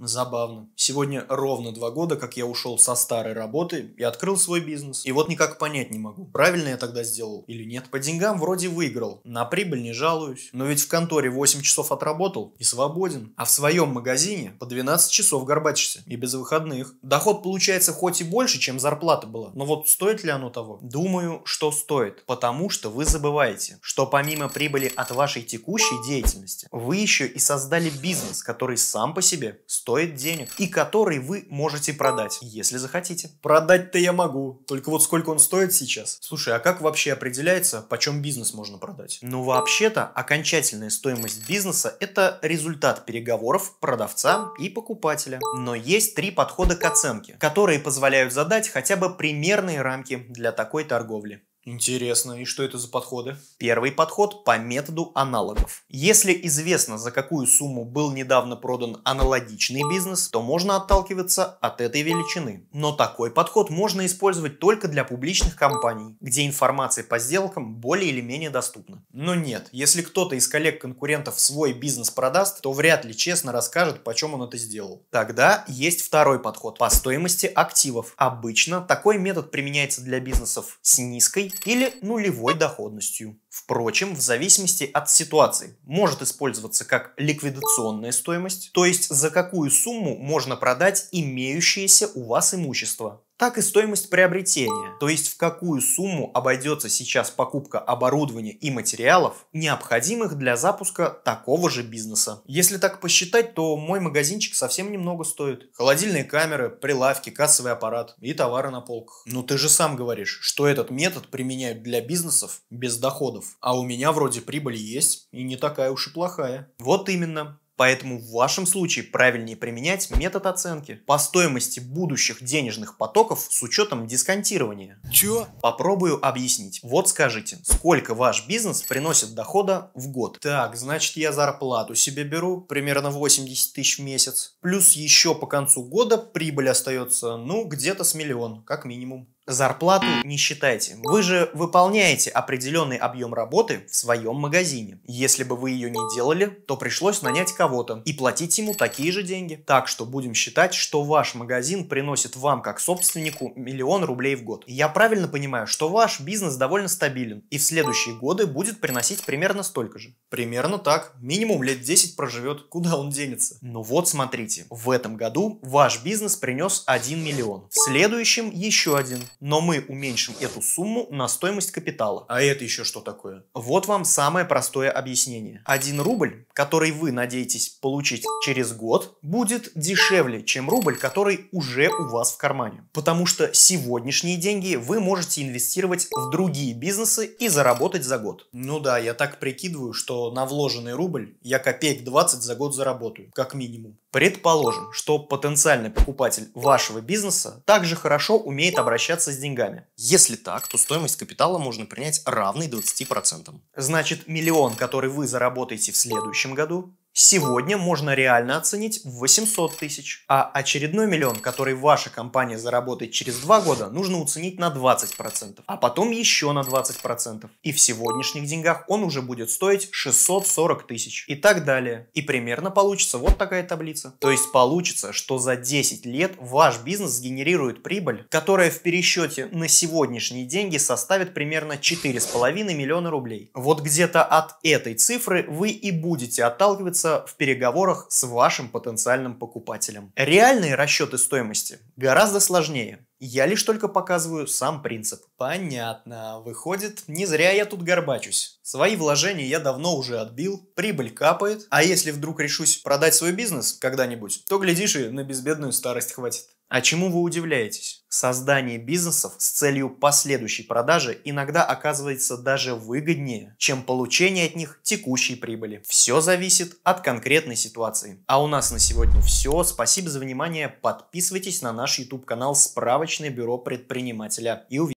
Забавно. Сегодня ровно два года, как я ушел со старой работы и открыл свой бизнес. И вот никак понять не могу, правильно я тогда сделал или нет. По деньгам вроде выиграл, на прибыль не жалуюсь. Но ведь в конторе 8 часов отработал и свободен. А в своем магазине по 12 часов горбачишься и без выходных. Доход получается хоть и больше, чем зарплата была. Но вот стоит ли оно того? Думаю, что стоит. Потому что вы забываете, что помимо прибыли от вашей текущей деятельности, вы еще и создали бизнес, который сам по себе стоит стоит денег и который вы можете продать, если захотите. Продать-то я могу, только вот сколько он стоит сейчас? Слушай, а как вообще определяется, почем бизнес можно продать? Ну вообще-то, окончательная стоимость бизнеса – это результат переговоров продавца и покупателя. Но есть три подхода к оценке, которые позволяют задать хотя бы примерные рамки для такой торговли. Интересно, и что это за подходы? Первый подход по методу аналогов. Если известно, за какую сумму был недавно продан аналогичный бизнес, то можно отталкиваться от этой величины. Но такой подход можно использовать только для публичных компаний, где информация по сделкам более или менее доступна. Но нет, если кто-то из коллег-конкурентов свой бизнес продаст, то вряд ли честно расскажет, почем он это сделал. Тогда есть второй подход по стоимости активов. Обычно такой метод применяется для бизнесов с низкой или нулевой доходностью. Впрочем, в зависимости от ситуации, может использоваться как ликвидационная стоимость, то есть за какую сумму можно продать имеющееся у вас имущество, так и стоимость приобретения, то есть в какую сумму обойдется сейчас покупка оборудования и материалов, необходимых для запуска такого же бизнеса. Если так посчитать, то мой магазинчик совсем немного стоит. Холодильные камеры, прилавки, кассовый аппарат и товары на полках. Но ну, ты же сам говоришь, что этот метод применяют для бизнесов без доходов, а у меня вроде прибыль есть и не такая уж и плохая. Вот именно. Поэтому в вашем случае правильнее применять метод оценки по стоимости будущих денежных потоков с учетом дисконтирования. Чё? Попробую объяснить. Вот скажите, сколько ваш бизнес приносит дохода в год? Так, значит я зарплату себе беру, примерно 80 тысяч в месяц. Плюс еще по концу года прибыль остается, ну, где-то с миллион, как минимум. Зарплату не считайте. Вы же выполняете определенный объем работы в своем магазине. Если бы вы ее не делали, то пришлось нанять кого-то и платить ему такие же деньги. Так что будем считать, что ваш магазин приносит вам, как собственнику, миллион рублей в год. Я правильно понимаю, что ваш бизнес довольно стабилен и в следующие годы будет приносить примерно столько же? Примерно так. Минимум лет 10 проживет. Куда он денется? Ну вот смотрите, в этом году ваш бизнес принес 1 миллион. В следующем еще один но мы уменьшим эту сумму на стоимость капитала. А это еще что такое? Вот вам самое простое объяснение. Один рубль, который вы надеетесь получить через год, будет дешевле, чем рубль, который уже у вас в кармане. Потому что сегодняшние деньги вы можете инвестировать в другие бизнесы и заработать за год. Ну да, я так прикидываю, что на вложенный рубль я копеек 20 за год заработаю, как минимум. Предположим, что потенциальный покупатель вашего бизнеса также хорошо умеет обращаться с деньгами. Если так, то стоимость капитала можно принять равной 20%. Значит, миллион, который вы заработаете в следующем году, сегодня можно реально оценить в 800 тысяч. А очередной миллион, который ваша компания заработает через два года, нужно уценить на 20%, а потом еще на 20%. И в сегодняшних деньгах он уже будет стоить 640 тысяч и так далее. И примерно получится вот такая таблица. То есть получится, что за 10 лет ваш бизнес сгенерирует прибыль, которая в пересчете на сегодняшние деньги составит примерно 4,5 миллиона рублей. Вот где-то от этой цифры вы и будете отталкиваться останется в переговорах с вашим потенциальным покупателем. Реальные расчеты стоимости гораздо сложнее. Я лишь только показываю сам принцип. Понятно. Выходит, не зря я тут горбачусь. Свои вложения я давно уже отбил, прибыль капает, а если вдруг решусь продать свой бизнес когда-нибудь, то, глядишь, и на безбедную старость хватит. А чему вы удивляетесь? Создание бизнесов с целью последующей продажи иногда оказывается даже выгоднее, чем получение от них текущей прибыли. Все зависит от конкретной ситуации. А у нас на сегодня все. Спасибо за внимание. Подписывайтесь на наш YouTube канал «Справочное бюро предпринимателя» и увидимся.